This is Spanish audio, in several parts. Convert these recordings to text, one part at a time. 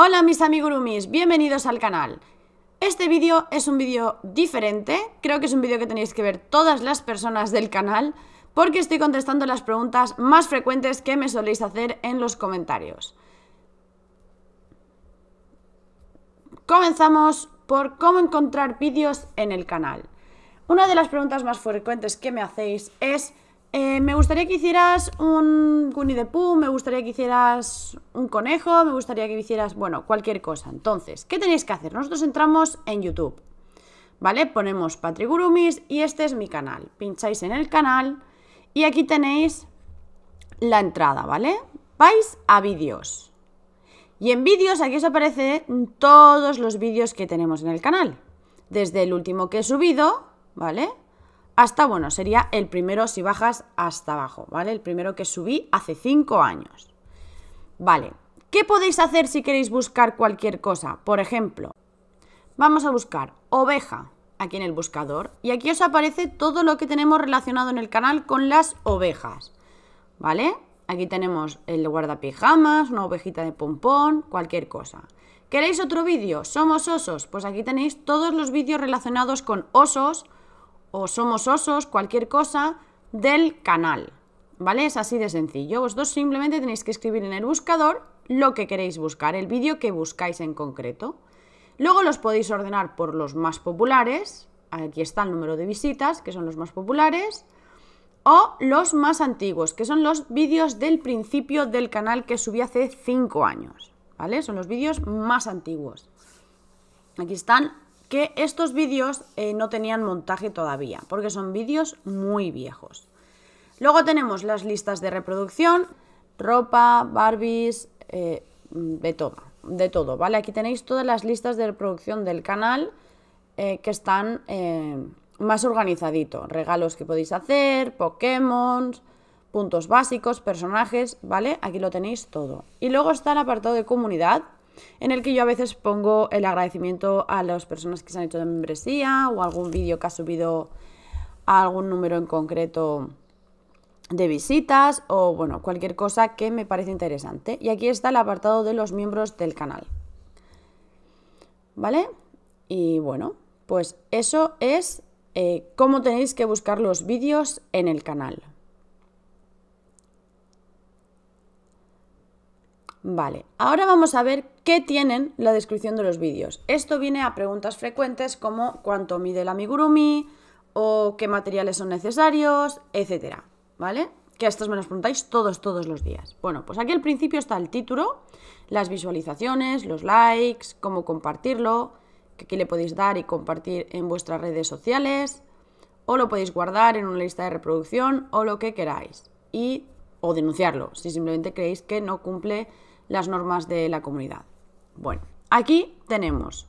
Hola mis amigurumis, bienvenidos al canal. Este vídeo es un vídeo diferente, creo que es un vídeo que tenéis que ver todas las personas del canal, porque estoy contestando las preguntas más frecuentes que me soléis hacer en los comentarios. Comenzamos por cómo encontrar vídeos en el canal. Una de las preguntas más frecuentes que me hacéis es eh, me gustaría que hicieras un Winnie de Pooh, me gustaría que hicieras un conejo, me gustaría que hicieras, bueno, cualquier cosa. Entonces, ¿qué tenéis que hacer? Nosotros entramos en YouTube, ¿vale? Ponemos Patrigurumis y este es mi canal. Pincháis en el canal y aquí tenéis la entrada, ¿vale? Vais a vídeos. Y en vídeos aquí os aparecen todos los vídeos que tenemos en el canal. Desde el último que he subido, ¿vale? hasta, bueno, sería el primero si bajas hasta abajo, ¿vale? El primero que subí hace 5 años. Vale, ¿qué podéis hacer si queréis buscar cualquier cosa? Por ejemplo, vamos a buscar oveja aquí en el buscador y aquí os aparece todo lo que tenemos relacionado en el canal con las ovejas, ¿vale? Aquí tenemos el guardapijamas, una ovejita de pompón, cualquier cosa. ¿Queréis otro vídeo? ¿Somos osos? Pues aquí tenéis todos los vídeos relacionados con osos, o somos osos, cualquier cosa, del canal. ¿Vale? Es así de sencillo. Vosotros simplemente tenéis que escribir en el buscador lo que queréis buscar, el vídeo que buscáis en concreto. Luego los podéis ordenar por los más populares. Aquí está el número de visitas, que son los más populares. O los más antiguos, que son los vídeos del principio del canal que subí hace 5 años. ¿Vale? Son los vídeos más antiguos. Aquí están que estos vídeos eh, no tenían montaje todavía, porque son vídeos muy viejos. Luego tenemos las listas de reproducción, ropa, Barbies, eh, de todo, ¿vale? Aquí tenéis todas las listas de reproducción del canal eh, que están más organizadito, regalos que podéis hacer, Pokémon, puntos básicos, personajes, ¿vale? Aquí lo tenéis todo. Y luego está el apartado de comunidad, en el que yo a veces pongo el agradecimiento a las personas que se han hecho de membresía o algún vídeo que ha subido a algún número en concreto de visitas o bueno, cualquier cosa que me parece interesante. Y aquí está el apartado de los miembros del canal. ¿Vale? Y bueno, pues eso es eh, cómo tenéis que buscar los vídeos en el canal. Vale, ahora vamos a ver ¿Qué tienen la descripción de los vídeos. Esto viene a preguntas frecuentes como cuánto mide el amigurumi o qué materiales son necesarios, etcétera, ¿vale? Que a estos me los preguntáis todos, todos los días. Bueno, pues aquí al principio está el título, las visualizaciones, los likes, cómo compartirlo, que aquí le podéis dar y compartir en vuestras redes sociales, o lo podéis guardar en una lista de reproducción o lo que queráis. Y o denunciarlo si simplemente creéis que no cumple las normas de la comunidad. Bueno, aquí tenemos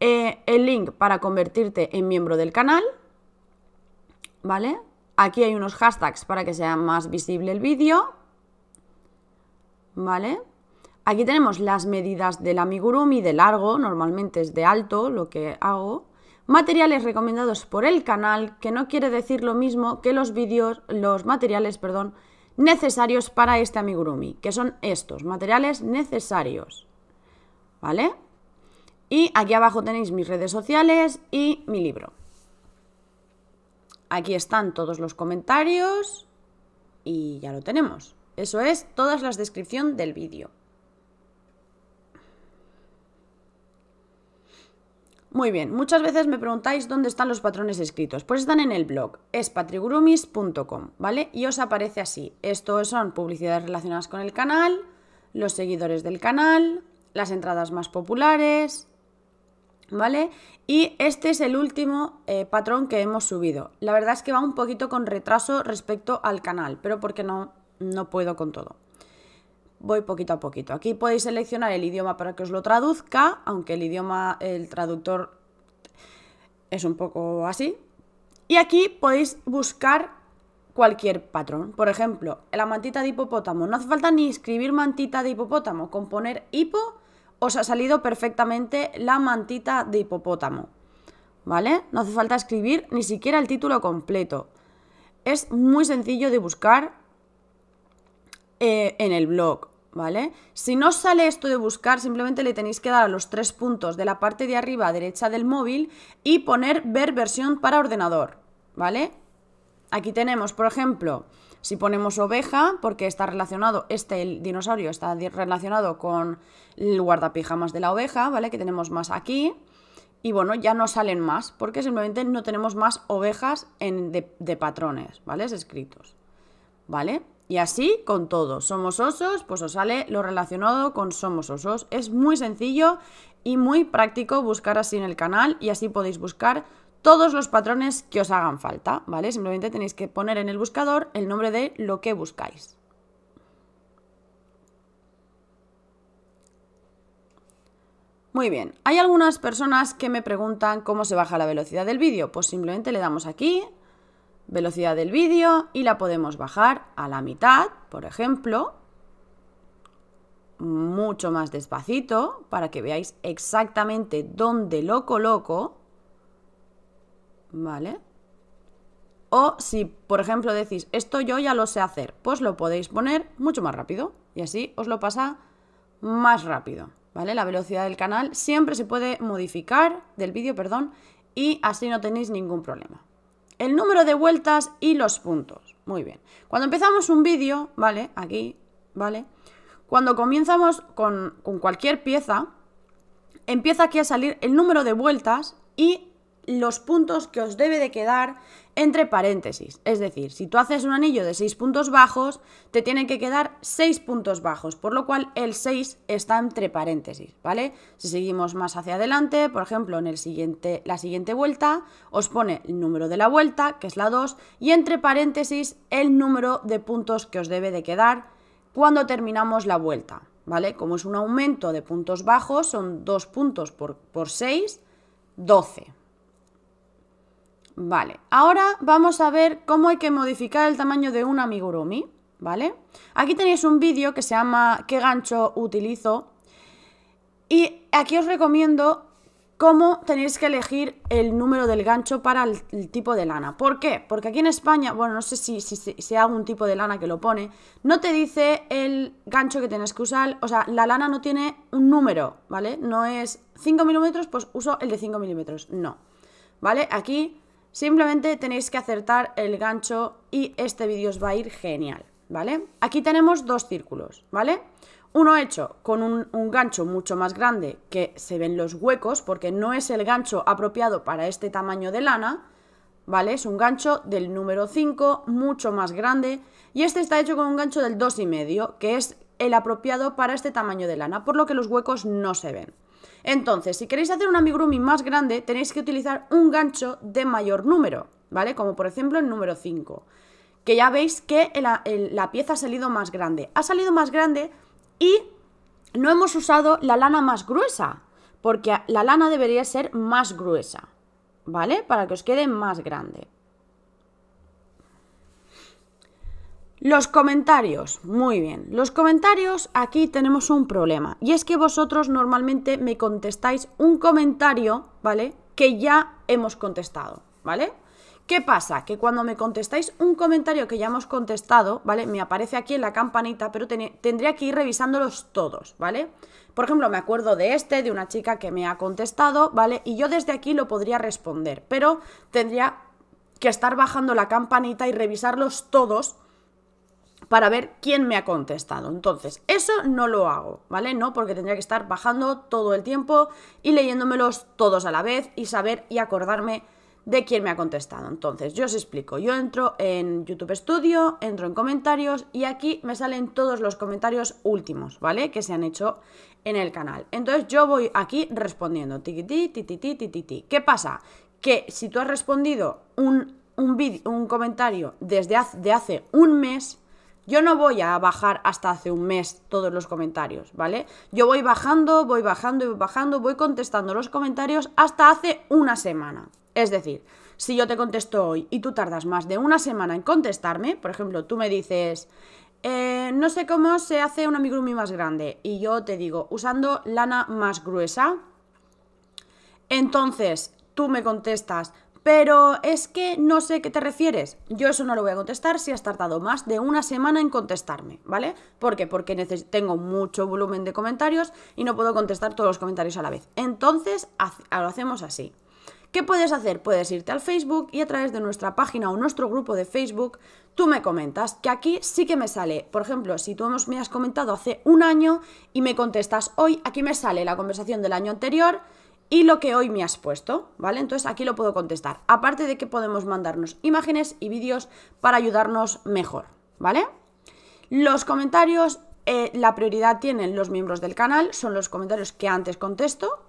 eh, el link para convertirte en miembro del canal, ¿vale? Aquí hay unos hashtags para que sea más visible el vídeo, ¿vale? Aquí tenemos las medidas del amigurumi de largo, normalmente es de alto lo que hago. Materiales recomendados por el canal, que no quiere decir lo mismo que los vídeos, los materiales, perdón, necesarios para este amigurumi, que son estos, materiales necesarios. ¿vale? Y aquí abajo tenéis mis redes sociales y mi libro. Aquí están todos los comentarios y ya lo tenemos. Eso es todas las descripción del vídeo. Muy bien, muchas veces me preguntáis dónde están los patrones escritos. Pues están en el blog, es patrigurumis.com, ¿vale? Y os aparece así. Estos son publicidades relacionadas con el canal, los seguidores del canal, las entradas más populares, ¿vale? Y este es el último eh, patrón que hemos subido. La verdad es que va un poquito con retraso respecto al canal, pero porque no, no puedo con todo. Voy poquito a poquito. Aquí podéis seleccionar el idioma para que os lo traduzca, aunque el idioma, el traductor es un poco así. Y aquí podéis buscar cualquier patrón. Por ejemplo, la mantita de hipopótamo. No hace falta ni escribir mantita de hipopótamo. Con poner hipo os ha salido perfectamente la mantita de hipopótamo. ¿Vale? No hace falta escribir ni siquiera el título completo. Es muy sencillo de buscar eh, en el blog, ¿vale? Si no sale esto de buscar, simplemente le tenéis que dar a los tres puntos de la parte de arriba derecha del móvil y poner ver versión para ordenador, ¿vale? Aquí tenemos, por ejemplo, si ponemos oveja, porque está relacionado, este el dinosaurio está relacionado con el guardapijamas de la oveja, ¿vale? Que tenemos más aquí. Y bueno, ya no salen más, porque simplemente no tenemos más ovejas en de, patrones, ¿vale? escritos, ¿vale? Y así con todo. Somos osos, pues os sale lo relacionado con somos osos. Es muy sencillo y muy práctico buscar así en el canal y así podéis buscar todos los patrones que os hagan falta, ¿vale? Simplemente tenéis que poner en el buscador el nombre de lo que buscáis. Muy bien, hay algunas personas que me preguntan cómo se baja la velocidad del vídeo. Pues simplemente le damos aquí, velocidad del vídeo, y la podemos bajar a la mitad, por ejemplo, mucho más despacito, para que veáis exactamente dónde lo coloco ¿vale? O si, por ejemplo, decís, esto yo ya lo sé hacer, pues lo podéis poner mucho más rápido y así os lo pasa más rápido, ¿vale? La velocidad del canal siempre se puede modificar, del vídeo, perdón, y así no tenéis ningún problema. El número de vueltas y los puntos. Muy bien. Cuando empezamos un vídeo, ¿vale? Aquí, ¿vale? Cuando comenzamos con, con cualquier pieza, empieza aquí a salir el número de vueltas y los puntos que os debe de quedar entre paréntesis. Es decir, si tú haces un anillo de 6 puntos bajos, te tienen que quedar 6 puntos bajos, por lo cual el 6 está entre paréntesis, ¿vale? Si seguimos más hacia adelante, por ejemplo, en el siguiente, la siguiente vuelta, os pone el número de la vuelta, que es la 2, y entre paréntesis el número de puntos que os debe de quedar cuando terminamos la vuelta, ¿vale? Como es un aumento de puntos bajos, son 2 puntos por, por 6, 12, Vale, ahora vamos a ver cómo hay que modificar el tamaño de un amigurumi, ¿vale? Aquí tenéis un vídeo que se llama ¿Qué gancho utilizo? Y aquí os recomiendo cómo tenéis que elegir el número del gancho para el, tipo de lana. ¿Por qué? Porque aquí en España, bueno, no sé si, si, hay algún tipo de lana que lo pone, no te dice el gancho que tienes que usar, o sea, la lana no tiene un número, ¿vale? No es 5 milímetros, pues uso el de 5 milímetros, no. ¿Vale? Aquí Simplemente tenéis que acertar el gancho y este vídeo os va a ir genial, ¿vale? Aquí tenemos dos círculos, ¿vale? Uno hecho con un, gancho mucho más grande que se ven los huecos porque no es el gancho apropiado para este tamaño de lana, ¿vale? Es un gancho del número 5, mucho más grande, y este está hecho con un gancho del 2,5, que es el apropiado para este tamaño de lana, por lo que los huecos no se ven. Entonces, si queréis hacer un amigurumi más grande, tenéis que utilizar un gancho de mayor número, ¿vale? Como por ejemplo el número 5, que ya veis que la pieza ha salido más grande. Ha salido más grande y no hemos usado la lana más gruesa, porque la lana debería ser más gruesa, ¿vale? Para que os quede más grande. Los comentarios, muy bien. Los comentarios, aquí tenemos un problema. Y es que vosotros normalmente me contestáis un comentario, ¿vale? Que ya hemos contestado, ¿vale? ¿Qué pasa? Que cuando me contestáis un comentario que ya hemos contestado, ¿vale? Me aparece aquí en la campanita, pero tendría que ir revisándolos todos, ¿vale? Por ejemplo, me acuerdo de este, de una chica que me ha contestado, ¿vale? Y yo desde aquí lo podría responder, pero tendría que estar bajando la campanita y revisarlos todos para ver quién me ha contestado. Entonces, eso no lo hago, ¿vale? No, porque tendría que estar bajando todo el tiempo y leyéndomelos todos a la vez y saber y acordarme de quién me ha contestado. Entonces, yo os explico. Yo entro en YouTube Studio, entro en comentarios y aquí me salen todos los comentarios últimos, ¿vale? Que se han hecho en el canal. Entonces, yo voy aquí respondiendo. ¿Qué pasa? Que si tú has respondido un, un comentario desde hace un mes, yo no voy a bajar hasta hace un mes todos los comentarios, ¿vale? Yo voy bajando, voy bajando y voy bajando, voy contestando los comentarios hasta hace una semana. Es decir, si yo te contesto hoy y tú tardas más de una semana en contestarme, por ejemplo, tú me dices, eh, no sé cómo se hace una amigurumi más grande y yo te digo, usando lana más gruesa, entonces tú me contestas, pero es que no sé qué te refieres. Yo eso no lo voy a contestar si has tardado más de una semana en contestarme, ¿vale? ¿Por qué? Porque tengo mucho volumen de comentarios y no puedo contestar todos los comentarios a la vez. Entonces, lo hacemos así. ¿Qué puedes hacer? Puedes irte al Facebook y a través de nuestra página o nuestro grupo de Facebook, tú me comentas, que aquí sí que me sale, por ejemplo, si tú me has comentado hace un año y me contestas hoy, aquí me sale la conversación del año anterior, y lo que hoy me has puesto, ¿vale? Entonces aquí lo puedo contestar. Aparte de que podemos mandarnos imágenes y vídeos para ayudarnos mejor, ¿vale? Los comentarios, eh, la prioridad tienen los miembros del canal, son los comentarios que antes contesto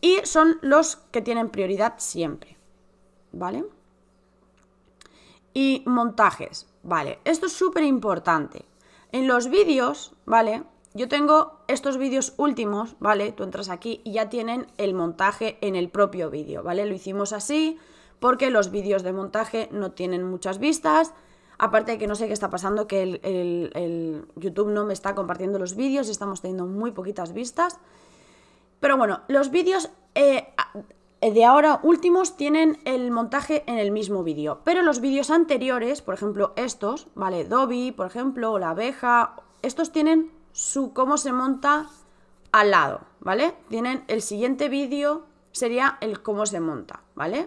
y son los que tienen prioridad siempre, ¿vale? Y montajes, ¿vale? Esto es súper importante. En los vídeos, ¿vale? Yo tengo estos vídeos últimos, ¿vale? Tú entras aquí y ya tienen el montaje en el propio vídeo, ¿vale? Lo hicimos así porque los vídeos de montaje no tienen muchas vistas. Aparte de que no sé qué está pasando, que el, YouTube no me está compartiendo los vídeos y estamos teniendo muy poquitas vistas. Pero bueno, los vídeos eh, de ahora últimos tienen el montaje en el mismo vídeo. Pero los vídeos anteriores, por ejemplo estos, ¿vale? Dobby, por ejemplo, la abeja, estos tienen su cómo se monta al lado, ¿vale? Tienen el siguiente vídeo sería el cómo se monta, ¿vale?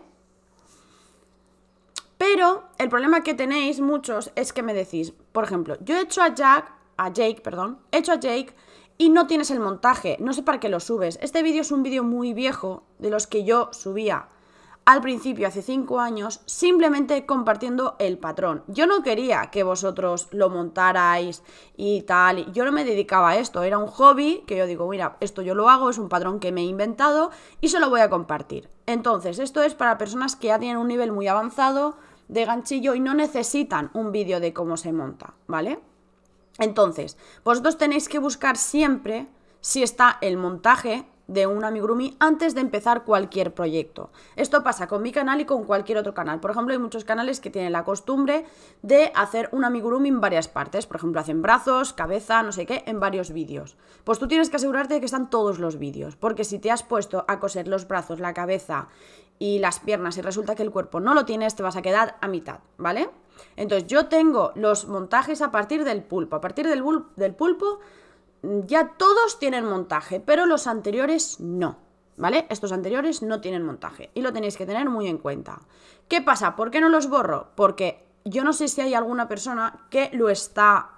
Pero el problema que tenéis muchos es que me decís, por ejemplo, yo he hecho a Jack, a Jake, perdón, hecho a Jake y no tienes el montaje, no sé para qué lo subes. Este vídeo es un vídeo muy viejo de los que yo subía al principio, hace cinco años, simplemente compartiendo el patrón. Yo no quería que vosotros lo montarais y tal. Yo no me dedicaba a esto. Era un hobby que yo digo, mira, esto yo lo hago, es un patrón que me he inventado y se lo voy a compartir. Entonces, esto es para personas que ya tienen un nivel muy avanzado de ganchillo y no necesitan un vídeo de cómo se monta, ¿vale? Entonces, vosotros tenéis que buscar siempre si está el montaje de un amigurumi antes de empezar cualquier proyecto. Esto pasa con mi canal y con cualquier otro canal. Por ejemplo, hay muchos canales que tienen la costumbre de hacer un amigurumi en varias partes. Por ejemplo, hacen brazos, cabeza, no sé qué, en varios vídeos. Pues tú tienes que asegurarte de que están todos los vídeos, porque si te has puesto a coser los brazos, la cabeza y las piernas y resulta que el cuerpo no lo tienes, te vas a quedar a mitad, ¿vale? Entonces yo tengo los montajes a partir del pulpo. A partir del, del pulpo Mm, ya todos tienen montaje, pero los anteriores no. ¿Vale? Estos anteriores no tienen montaje y lo tenéis que tener muy en cuenta. ¿Qué pasa? ¿Por qué no los borro? Porque yo no sé si hay alguna persona que lo está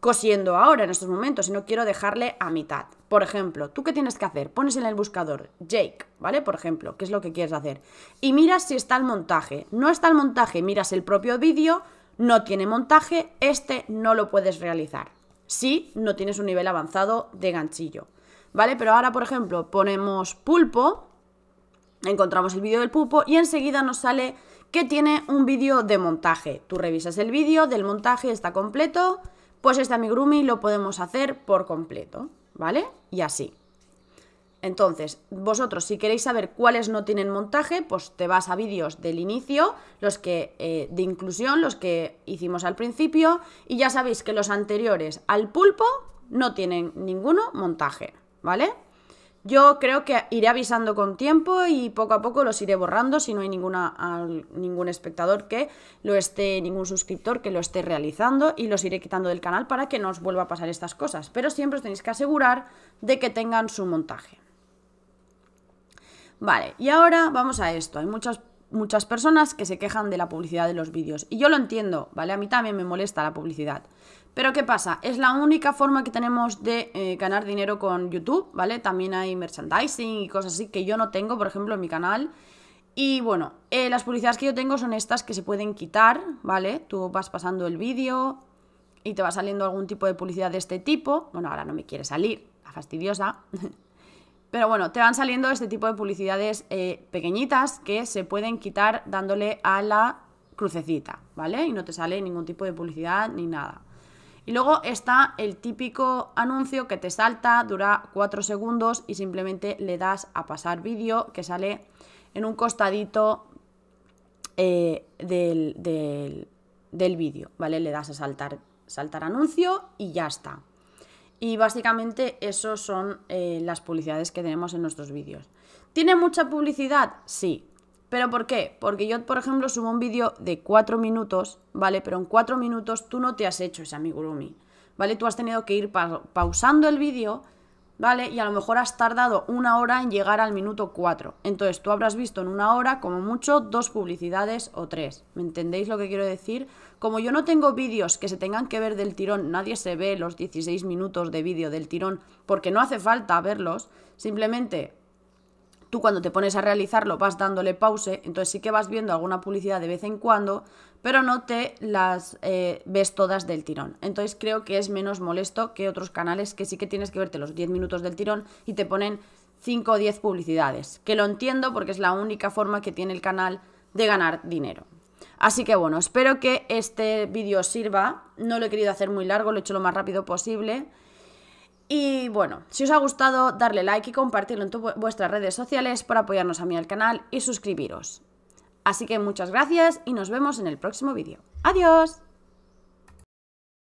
cosiendo ahora en estos momentos y no quiero dejarle a mitad. Por ejemplo, ¿tú qué tienes que hacer? Pones en el buscador Jake, ¿vale? Por ejemplo, ¿qué es lo que quieres hacer? Y miras si está el montaje. No está el montaje, miras el propio vídeo, no tiene montaje, este no lo puedes realizar si no tienes un nivel avanzado de ganchillo. ¿Vale? Pero ahora, por ejemplo, ponemos pulpo, encontramos el vídeo del pulpo y enseguida nos sale que tiene un vídeo de montaje. Tú revisas el vídeo del montaje, está completo, pues este amigurumi lo podemos hacer por completo, ¿vale? Y así. Entonces, vosotros si queréis saber cuáles no tienen montaje, pues te vas a vídeos del inicio, los que eh, de inclusión, los que hicimos al principio, y ya sabéis que los anteriores al pulpo no tienen ninguno montaje, ¿vale? Yo creo que iré avisando con tiempo y poco a poco los iré borrando si no hay ninguna, ningún espectador que lo esté, ningún suscriptor que lo esté realizando y los iré quitando del canal para que no os vuelva a pasar estas cosas. Pero siempre os tenéis que asegurar de que tengan su montaje. Vale, y ahora vamos a esto. Hay muchas muchas personas que se quejan de la publicidad de los vídeos. Y yo lo entiendo, ¿vale? A mí también me molesta la publicidad. Pero ¿qué pasa? Es la única forma que tenemos de eh, ganar dinero con YouTube, ¿vale? También hay merchandising y cosas así que yo no tengo, por ejemplo, en mi canal. Y bueno, eh, las publicidades que yo tengo son estas que se pueden quitar, ¿vale? Tú vas pasando el vídeo y te va saliendo algún tipo de publicidad de este tipo. Bueno, ahora no me quiere salir, la fastidiosa. Pero bueno, te van saliendo este tipo de publicidades eh, pequeñitas que se pueden quitar dándole a la crucecita, ¿vale? Y no te sale ningún tipo de publicidad ni nada. Y luego está el típico anuncio que te salta, dura 4 segundos y simplemente le das a pasar vídeo que sale en un costadito eh, del, del vídeo, ¿vale? Le das a saltar, saltar anuncio y ya está. Y básicamente esos son eh, las publicidades que tenemos en nuestros vídeos. ¿Tiene mucha publicidad? Sí. ¿Pero por qué? Porque yo, por ejemplo, subo un vídeo de cuatro minutos, ¿vale? Pero en cuatro minutos tú no te has hecho ese amigurumi, ¿vale? Tú has tenido que ir pausando el vídeo ¿vale? Y a lo mejor has tardado una hora en llegar al minuto 4. Entonces tú habrás visto en una hora, como mucho, dos publicidades o tres. ¿Me entendéis lo que quiero decir? Como yo no tengo vídeos que se tengan que ver del tirón, nadie se ve los 16 minutos de vídeo del tirón, porque no hace falta verlos, simplemente... Tú cuando te pones a realizarlo vas dándole pause, entonces sí que vas viendo alguna publicidad de vez en cuando, pero no te las eh, ves todas del tirón. Entonces creo que es menos molesto que otros canales que sí que tienes que verte los 10 minutos del tirón y te ponen 5 o 10 publicidades, que lo entiendo porque es la única forma que tiene el canal de ganar dinero. Así que bueno, espero que este vídeo sirva, no lo he querido hacer muy largo, lo he hecho lo más rápido posible. Y bueno, si os ha gustado, darle like y compartirlo en vuestras redes sociales para apoyarnos a mí al canal y suscribiros. Así que muchas gracias y nos vemos en el próximo vídeo. ¡Adiós!